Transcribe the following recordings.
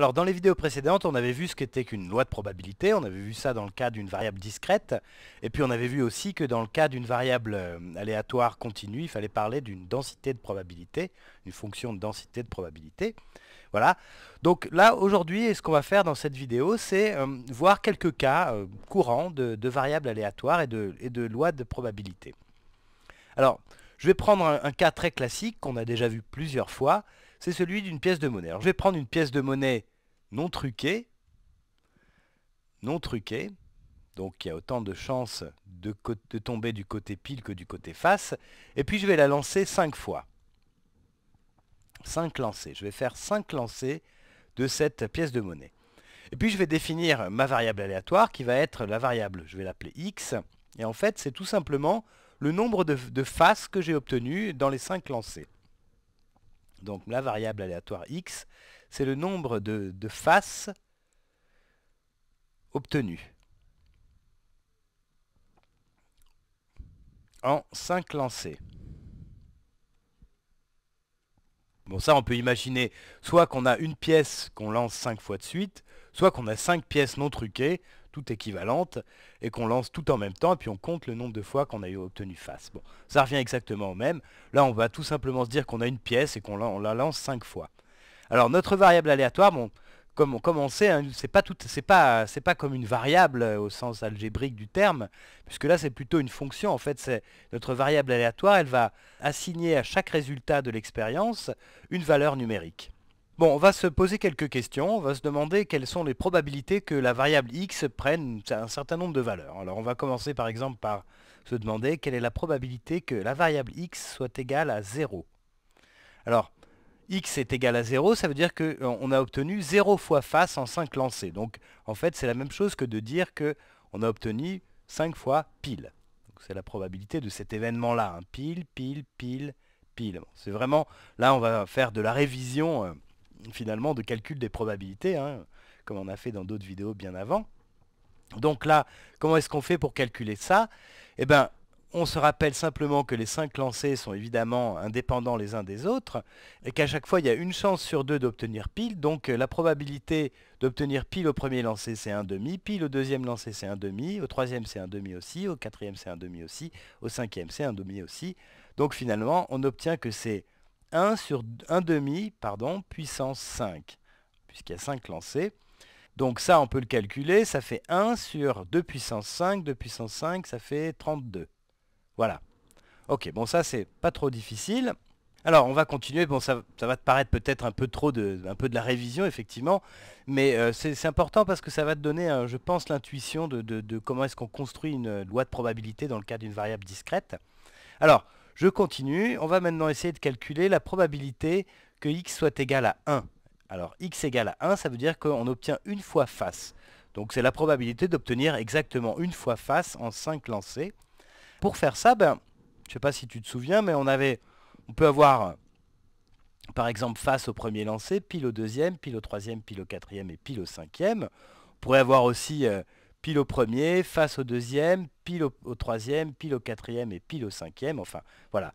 Alors dans les vidéos précédentes, on avait vu ce qu'était qu'une loi de probabilité, on avait vu ça dans le cas d'une variable discrète, et puis on avait vu aussi que dans le cas d'une variable euh, aléatoire continue, il fallait parler d'une densité de probabilité, une fonction de densité de probabilité. Voilà. Donc là, aujourd'hui, ce qu'on va faire dans cette vidéo, c'est euh, voir quelques cas euh, courants de, variables aléatoires et de, lois de probabilité. Alors, je vais prendre un, cas très classique qu'on a déjà vu plusieurs fois, c'est celui d'une pièce de monnaie. je vais prendre une pièce de monnaie non truqué, non truqué, donc il y a autant de chances de, tomber du côté pile que du côté face, et puis je vais la lancer 5 fois. 5 lancers, je vais faire 5 lancers de cette pièce de monnaie. Et puis je vais définir ma variable aléatoire qui va être la variable, je vais l'appeler x, et en fait c'est tout simplement le nombre de, faces que j'ai obtenues dans les 5 lancers. Donc la variable aléatoire x, c'est le nombre de, faces obtenues. en 5 lancés. Bon ça on peut imaginer soit qu'on a une pièce qu'on lance 5 fois de suite, soit qu'on a 5 pièces non truquées, toutes équivalentes, et qu'on lance tout en même temps, et puis on compte le nombre de fois qu'on a eu obtenu face. Bon, ça revient exactement au même. Là on va tout simplement se dire qu'on a une pièce et qu'on la lance 5 fois. Alors notre variable aléatoire, bon, comme on, commençait, on sait, hein, c'est pas, c'est pas comme une variable euh, au sens algébrique du terme, puisque là c'est plutôt une fonction. En fait, c'est notre variable aléatoire, elle va assigner à chaque résultat de l'expérience une valeur numérique. Bon, on va se poser quelques questions, on va se demander quelles sont les probabilités que la variable x prenne un certain nombre de valeurs. Alors on va commencer par exemple par se demander quelle est la probabilité que la variable x soit égale à 0. Alors, x est égal à 0, ça veut dire qu'on euh, a obtenu 0 fois face en 5 lancés. Donc en fait c'est la même chose que de dire qu'on a obtenu 5 fois pile. C'est la probabilité de cet événement-là. Hein. Pile, pile, pile, pile. c'est vraiment, là on va faire de la révision euh, finalement de calcul des probabilités, hein, comme on a fait dans d'autres vidéos bien avant. Donc là, comment est-ce qu'on fait pour calculer ça Eh bien, on se rappelle simplement que les 5 lancés sont évidemment indépendants les uns des autres, et qu'à chaque fois il y a une chance sur deux d'obtenir pile, donc euh, la probabilité d'obtenir pile au premier lancer c'est un demi, pile au deuxième lancer c'est un demi, au troisième c'est un demi aussi, au quatrième c'est un demi aussi, au cinquième c'est un demi aussi. Donc finalement on obtient que c'est 1 sur 1 demi, pardon, puissance 5, puisqu'il y a 5 lancés. Donc ça on peut le calculer, ça fait 1 sur 2 puissance 5, 2 puissance 5 ça fait 32. Voilà. Ok, bon ça c'est pas trop difficile. Alors on va continuer, bon ça, va te paraître peut-être un peu trop de, peu de la révision effectivement, mais euh, c'est important parce que ça va te donner, je pense, l'intuition de, comment est-ce qu'on construit une loi de probabilité dans le cas d'une variable discrète. Alors, je continue, on va maintenant essayer de calculer la probabilité que x soit égal à 1. Alors x égale à 1, ça veut dire qu'on obtient une fois face. Donc c'est la probabilité d'obtenir exactement une fois face en 5 lancés. Pour faire ça, ben, je sais pas si tu te souviens, mais on avait, on peut avoir, euh, par exemple, face au premier lancé, pile au deuxième, pile au troisième, pile au quatrième et pile au cinquième. On pourrait avoir aussi euh, pile au premier, face au deuxième, pile au, troisième, pile au quatrième et pile au cinquième. Enfin, voilà.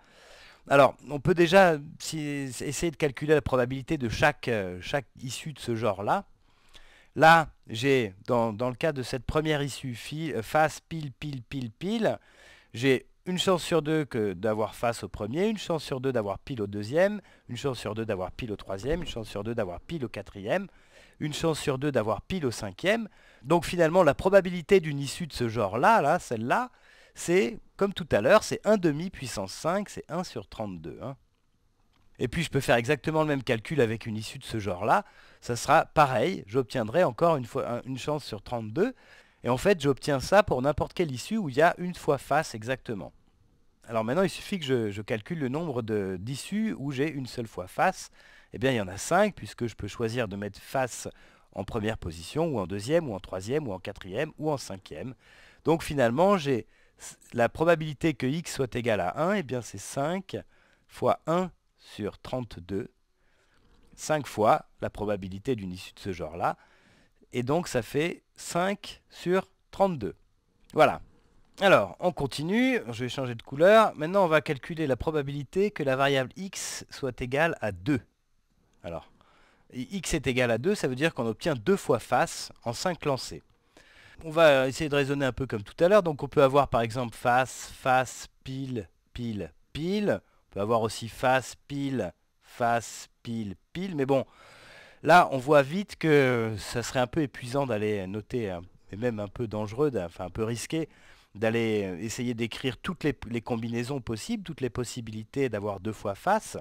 Alors, on peut déjà essayer de calculer la probabilité de euh, chaque, issue de ce genre-là. Là, j'ai, dans, le cas de cette première issue, face, pile, pile, pile, pile, j'ai une chance sur deux d'avoir face au premier, une chance sur deux d'avoir pile au deuxième, une chance sur deux d'avoir pile au troisième, une chance sur deux d'avoir pile au quatrième, une chance sur deux d'avoir pile au cinquième. Donc finalement, la probabilité d'une issue de ce genre-là, là, là celle là c'est, comme tout à l'heure, c'est 1 demi puissance 5, c'est 1 sur 32. Hein. Et puis je peux faire exactement le même calcul avec une issue de ce genre-là. Ça sera pareil, j'obtiendrai encore une, fois, une chance sur 32. Et en fait, j'obtiens ça pour n'importe quelle issue où il y a une fois face exactement. Alors maintenant, il suffit que je, calcule le nombre d'issues où j'ai une seule fois face. Eh bien, il y en a 5, puisque je peux choisir de mettre face en première position, ou en deuxième, ou en troisième, ou en quatrième, ou en cinquième. Donc finalement, j'ai la probabilité que x soit égal à 1, eh bien c'est 5 fois 1 sur 32, 5 fois la probabilité d'une issue de ce genre-là. Et donc ça fait 5 sur 32. Voilà. Alors, on continue, je vais changer de couleur. Maintenant, on va calculer la probabilité que la variable x soit égale à 2. Alors, x est égal à 2, ça veut dire qu'on obtient deux fois face en 5 lancés. On va essayer de raisonner un peu comme tout à l'heure. Donc, on peut avoir par exemple face, face, pile, pile, pile. On peut avoir aussi face, pile, face, pile, pile. Mais bon, Là, on voit vite que ça serait un peu épuisant d'aller noter, et hein, même un peu dangereux, enfin un peu risqué, d'aller euh, essayer d'écrire toutes les, combinaisons possibles, toutes les possibilités d'avoir deux fois face.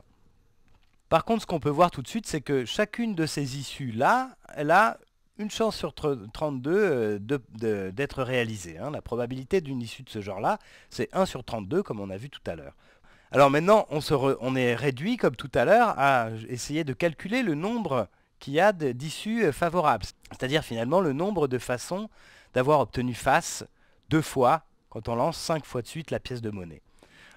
Par contre, ce qu'on peut voir tout de suite, c'est que chacune de ces issues-là, elle a une chance sur 32 euh, d'être réalisée. Hein. La probabilité d'une issue de ce genre-là, c'est 1 sur 32, comme on a vu tout à l'heure. Alors maintenant, on est réduit, comme tout à l'heure, à essayer de calculer le nombre qui a d'issues favorables. C'est-à-dire finalement le nombre de façons d'avoir obtenu face deux fois quand on lance cinq fois de suite la pièce de monnaie.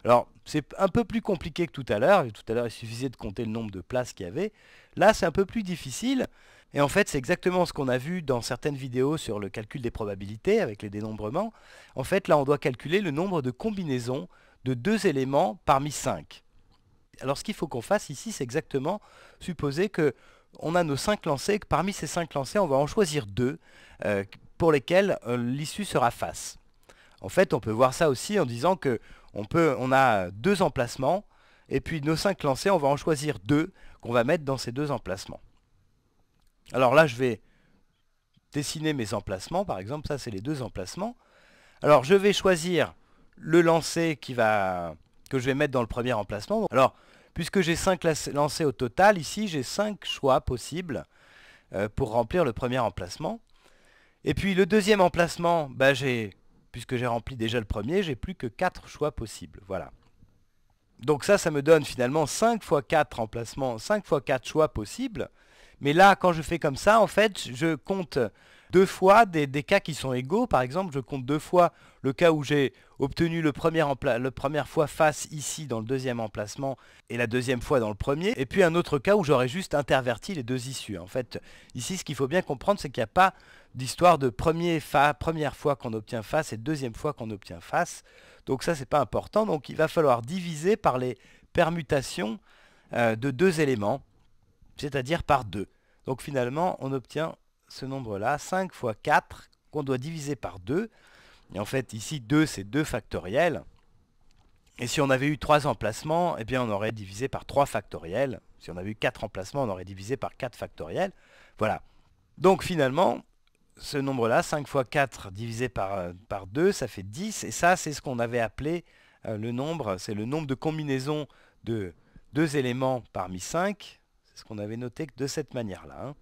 Alors c'est un peu plus compliqué que tout à l'heure. Tout à l'heure il suffisait de compter le nombre de places qu'il y avait. Là c'est un peu plus difficile. Et en fait, c'est exactement ce qu'on a vu dans certaines vidéos sur le calcul des probabilités avec les dénombrements. En fait, là, on doit calculer le nombre de combinaisons de deux éléments parmi cinq. Alors, ce qu'il faut qu'on fasse ici, c'est exactement supposer que on a nos 5 lancers et parmi ces 5 lancers, on va en choisir deux euh, pour lesquels euh, l'issue sera face. En fait, on peut voir ça aussi en disant que on, peut, on a deux emplacements et puis nos 5 lancers, on va en choisir deux qu'on va mettre dans ces deux emplacements. Alors là, je vais dessiner mes emplacements. Par exemple, ça, c'est les deux emplacements. Alors, je vais choisir le lancer qui va, que je vais mettre dans le premier emplacement. Alors, Puisque j'ai 5 lancés au total, ici j'ai 5 choix possibles euh, pour remplir le premier emplacement. Et puis le deuxième emplacement, bah, puisque j'ai rempli déjà le premier, j'ai plus que 4 choix possibles. Voilà. Donc ça, ça me donne finalement 5 fois 4 emplacements, 5 x 4 choix possibles. Mais là, quand je fais comme ça, en fait, je compte deux fois des, cas qui sont égaux. Par exemple, je compte deux fois le cas où j'ai obtenu le premier la première fois face ici dans le deuxième emplacement et la deuxième fois dans le premier. Et puis un autre cas où j'aurais juste interverti les deux issues. En fait, ici, ce qu'il faut bien comprendre, c'est qu'il n'y a pas d'histoire de premier fa première fois qu'on obtient face et deuxième fois qu'on obtient face. Donc ça, c'est pas important. Donc il va falloir diviser par les permutations euh, de deux éléments, c'est-à-dire par deux. Donc finalement, on obtient ce nombre-là, 5 fois 4, qu'on doit diviser par 2. Et en fait, ici, 2, c'est 2 factoriel. Et si on avait eu 3 emplacements, eh bien, on aurait divisé par 3 factoriel. Si on avait eu 4 emplacements, on aurait divisé par 4 factoriel. Voilà. Donc finalement, ce nombre-là, 5 fois 4 divisé par, 2, euh, ça fait 10. Et ça, c'est ce qu'on avait appelé euh, le nombre. C'est le nombre de combinaisons de 2 éléments parmi 5. C'est ce qu'on avait noté de cette manière-là. Hein.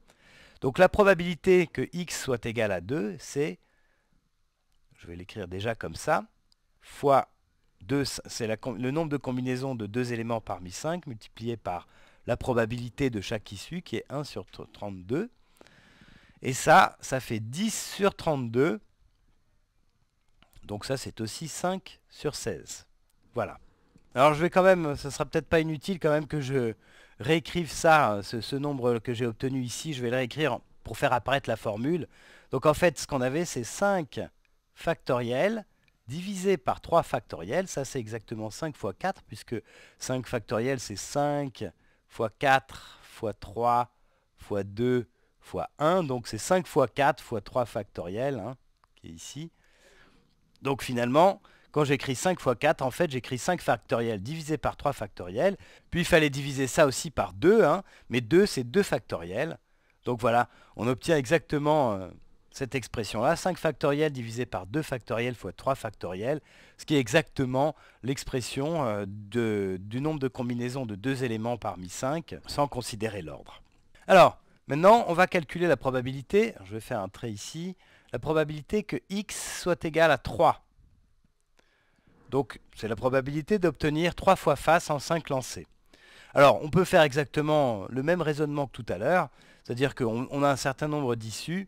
Donc la probabilité que x soit égal à 2, c'est, je vais l'écrire déjà comme ça, fois 2, c'est le nombre de combinaisons de deux éléments parmi 5, multiplié par la probabilité de chaque issue, qui est 1 sur 32. Et ça, ça fait 10 sur 32. Donc ça, c'est aussi 5 sur 16. Voilà. Alors je vais quand même, ça sera peut-être pas inutile quand même que je, réécrive ça, hein, ce, nombre que j'ai obtenu ici, je vais le réécrire pour faire apparaître la formule. Donc en fait, ce qu'on avait, c'est 5 factoriel divisé par 3 factoriel. Ça, c'est exactement 5 fois 4, puisque 5 factoriel, c'est 5 fois 4 fois 3 fois 2 fois 1. Donc c'est 5 fois 4 fois 3 factoriel, hein, qui est ici. Donc finalement, quand j'écris 5 fois 4, en fait, j'écris 5 factoriel divisé par 3 factoriel. Puis il fallait diviser ça aussi par 2, hein, mais 2, c'est 2 factoriel. Donc voilà, on obtient exactement euh, cette expression-là, 5 factoriel divisé par 2 factoriel fois 3 factoriel, ce qui est exactement l'expression euh, du nombre de combinaisons de deux éléments parmi 5, sans considérer l'ordre. Alors, maintenant, on va calculer la probabilité, je vais faire un trait ici, la probabilité que x soit égal à 3. Donc c'est la probabilité d'obtenir 3 fois face en 5 lancés. Alors on peut faire exactement le même raisonnement que tout à l'heure, c'est-à-dire qu'on a un certain nombre d'issues,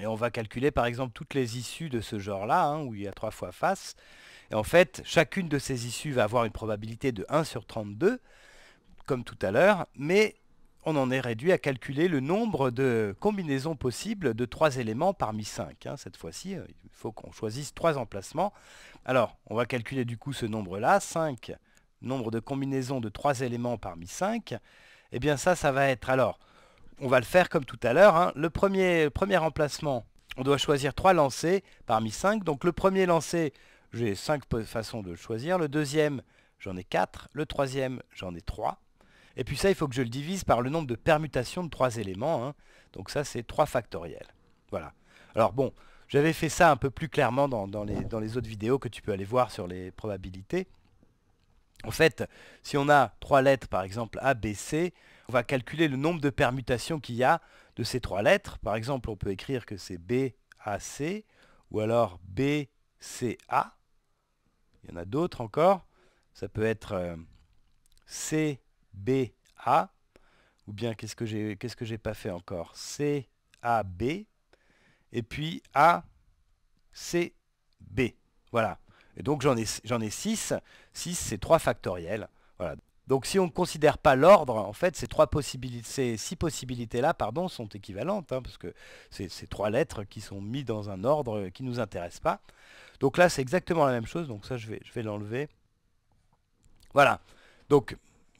et on va calculer par exemple toutes les issues de ce genre-là, hein, où il y a 3 fois face. Et en fait, chacune de ces issues va avoir une probabilité de 1 sur 32, comme tout à l'heure, mais on en est réduit à calculer le nombre de combinaisons possibles de trois éléments parmi 5. Hein, cette fois-ci, euh, il faut qu'on choisisse trois emplacements. Alors, on va calculer du coup ce nombre-là, 5, nombre de combinaisons de trois éléments parmi 5. Eh bien ça, ça va être alors, on va le faire comme tout à l'heure, hein. le premier, premier emplacement, on doit choisir trois lancers parmi 5. Donc le premier lancé, j'ai cinq façons de le choisir, le deuxième, j'en ai 4, le troisième, j'en ai 3. Et puis ça, il faut que je le divise par le nombre de permutations de trois éléments. Hein. Donc ça, c'est 3 factoriel. Voilà. Alors bon, j'avais fait ça un peu plus clairement dans, dans, les, dans, les, autres vidéos que tu peux aller voir sur les probabilités. En fait, si on a trois lettres, par exemple A, B, C, on va calculer le nombre de permutations qu'il y a de ces trois lettres. Par exemple, on peut écrire que c'est B, A, C, ou alors B, C, A. Il y en a d'autres encore. Ça peut être euh, C, B, A, ou bien qu'est-ce que j'ai qu'est-ce que j'ai pas fait encore C, A, B, et puis A, C, B. Voilà. Et donc j'en ai, 6. 6, c'est 3 factoriels. Voilà. Donc si on ne considère pas l'ordre, en fait, ces, trois possibilités, ces six possibilités-là pardon, sont équivalentes, hein, parce que c'est ces trois lettres qui sont mises dans un ordre qui ne nous intéresse pas. Donc là, c'est exactement la même chose, donc ça, je vais, je vais l'enlever. Voilà. Donc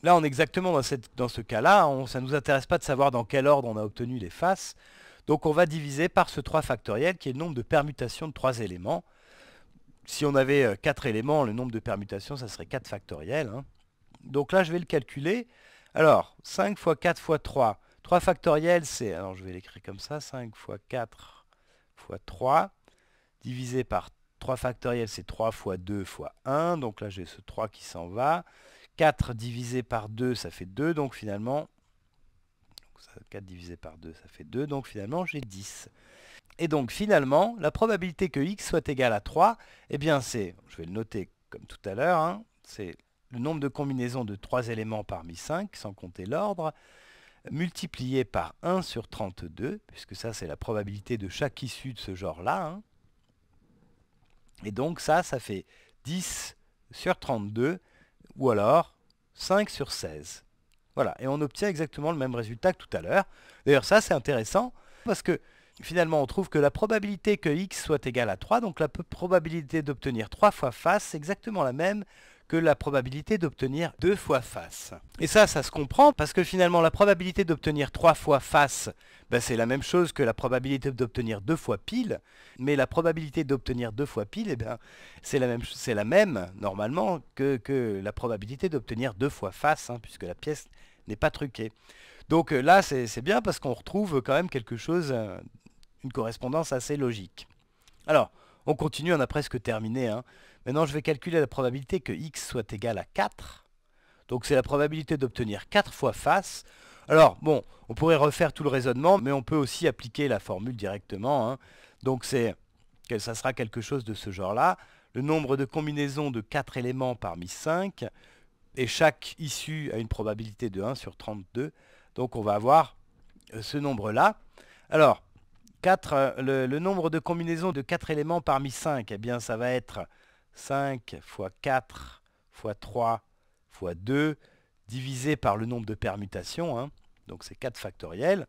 Là, on est exactement dans, ce cas-là. Ça ne nous intéresse pas de savoir dans quel ordre on a obtenu les faces. Donc on va diviser par ce 3 factoriel qui est le nombre de permutations de 3 éléments. Si on avait 4 euh, éléments, le nombre de permutations, ça serait 4 factoriel. Hein. Donc là, je vais le calculer. Alors, 5 x 4 fois 3. 3 factoriel, c'est... Alors, je vais l'écrire comme ça. 5 x 4 fois 3 divisé par 3 factoriel, c'est 3 fois 2 fois 1. Donc là, j'ai ce 3 qui s'en va. 4 divisé par 2, ça fait 2, donc finalement, 4 divisé par 2, ça fait 2, donc finalement j'ai 10. Et donc finalement, la probabilité que x soit égale à 3, eh bien c'est, je vais le noter comme tout à l'heure, hein, c'est le nombre de combinaisons de 3 éléments parmi 5, sans compter l'ordre, multiplié par 1 sur 32, puisque ça c'est la probabilité de chaque issue de ce genre-là. Hein. Et donc ça, ça fait 10 sur 32, ou alors 5 sur 16. Voilà, et on obtient exactement le même résultat que tout à l'heure. D'ailleurs, ça, c'est intéressant, parce que finalement, on trouve que la probabilité que x soit égale à 3, donc la probabilité d'obtenir 3 fois face, c'est exactement la même que la probabilité d'obtenir deux fois face. Et ça, ça se comprend parce que finalement la probabilité d'obtenir trois fois face, ben, c'est la même chose que la probabilité d'obtenir deux fois pile, mais la probabilité d'obtenir deux fois pile, eh ben, c'est la, la, même normalement que, la probabilité d'obtenir deux fois face, hein, puisque la pièce n'est pas truquée. Donc euh, là, c'est bien parce qu'on retrouve quand même quelque chose, euh, une correspondance assez logique. Alors, on continue, on a presque terminé. Hein. Maintenant, je vais calculer la probabilité que x soit égal à 4. Donc c'est la probabilité d'obtenir 4 fois face. Alors, bon, on pourrait refaire tout le raisonnement, mais on peut aussi appliquer la formule directement. Hein. Donc c'est ça sera quelque chose de ce genre-là. Le nombre de combinaisons de 4 éléments parmi 5, et chaque issue a une probabilité de 1 sur 32. Donc on va avoir euh, ce nombre-là. Alors, euh, le, le, nombre de combinaisons de 4 éléments parmi 5, eh bien ça va être 5 fois 4 fois 3 fois 2 divisé par le nombre de permutations, hein. donc c'est 4 factoriel,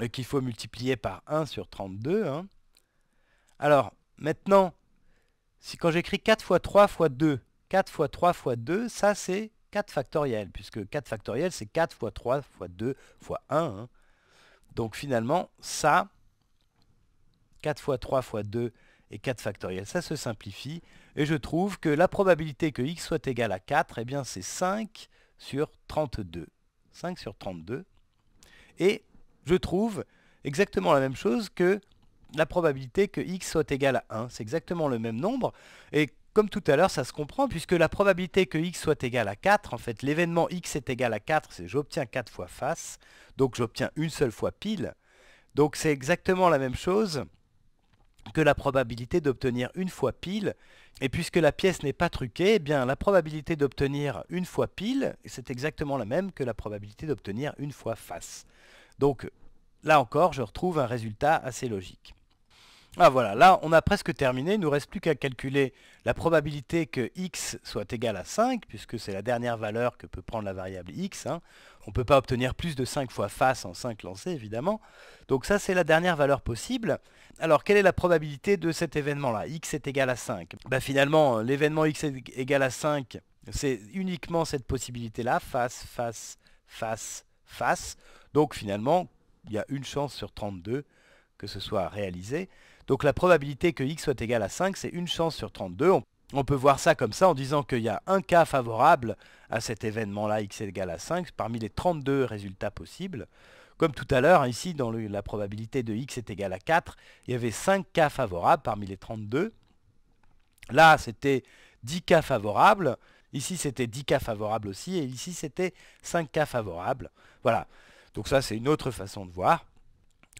euh, qu'il faut multiplier par 1 sur 32. Hein. Alors, maintenant, si quand j'écris 4 fois 3 fois 2, 4 fois 3 fois 2, ça c'est 4 factoriel, puisque 4 factoriel c'est 4 fois 3 fois 2 fois 1. Hein. Donc finalement, ça, 4 fois 3 fois 2 et 4 factoriel, ça se simplifie. Et je trouve que la probabilité que x soit égal à 4, eh bien c'est 5 sur 32. 5 sur 32. Et je trouve exactement la même chose que la probabilité que x soit égal à 1. C'est exactement le même nombre. Et comme tout à l'heure, ça se comprend, puisque la probabilité que x soit égal à 4, en fait, l'événement x est égal à 4, c'est j'obtiens 4 fois face, donc j'obtiens une seule fois pile. Donc c'est exactement la même chose que la probabilité d'obtenir une fois pile, et puisque la pièce n'est pas truquée, eh bien, la probabilité d'obtenir une fois pile, c'est exactement la même que la probabilité d'obtenir une fois face. Donc là encore, je retrouve un résultat assez logique. Ah voilà, là on a presque terminé, il nous reste plus qu'à calculer la probabilité que x soit égal à 5, puisque c'est la dernière valeur que peut prendre la variable x. Hein. On ne peut pas obtenir plus de 5 fois face en 5 lancés évidemment. Donc ça c'est la dernière valeur possible. Alors quelle est la probabilité de cet événement-là x est égal à 5. Bah, finalement euh, l'événement x est égal à 5, c'est uniquement cette possibilité-là, face, face, face, face. Donc finalement il y a une chance sur 32 que ce soit réalisé. Donc la probabilité que x soit égal à 5, c'est une chance sur 32. On, peut voir ça comme ça en disant qu'il y a un cas favorable à cet événement-là, x est égal à 5, parmi les 32 résultats possibles. Comme tout à l'heure, hein, ici, dans la probabilité de x est égal à 4, il y avait 5 cas favorables parmi les 32. Là, c'était 10 cas favorables. Ici, c'était 10 cas favorables aussi. Et ici, c'était 5 cas favorables. Voilà. Donc ça, c'est une autre façon de voir.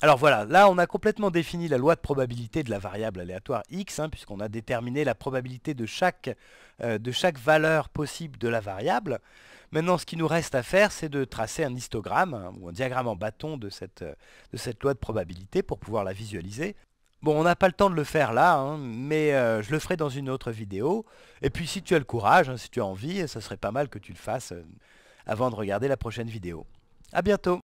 Alors voilà, là on a complètement défini la loi de probabilité de la variable aléatoire x, hein, puisqu'on a déterminé la probabilité de chaque, euh, de chaque valeur possible de la variable. Maintenant, ce qui nous reste à faire, c'est de tracer un histogramme hein, ou un diagramme en bâton de cette, euh, de cette loi de probabilité pour pouvoir la visualiser. Bon, on n'a pas le temps de le faire là, hein, mais euh, je le ferai dans une autre vidéo. Et puis si tu as le courage, si tu as envie, ça serait pas mal que tu le fasses avant de regarder la prochaine vidéo. A bientôt